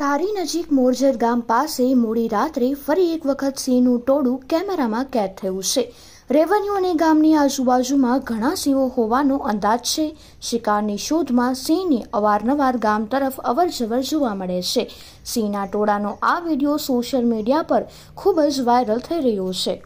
તારી નજીક મોરજર ગામ પાસે મોડી રાત્રે ફરી એક વખત સિંહનું ટોળું કેમેરામાં કેદ થયું છે રેવન્યુ અને ગામની આજુબાજુમાં ઘણા સિંહો હોવાનો અંદાજ છે શિકારની શોધમાં સિંહને અવારનવાર ગામ તરફ અવરજવર જોવા મળે છે સિંહના ટોળાનો આ વિડિયો સોશિયલ મીડિયા પર ખૂબ જ વાયરલ થઈ રહ્યો છે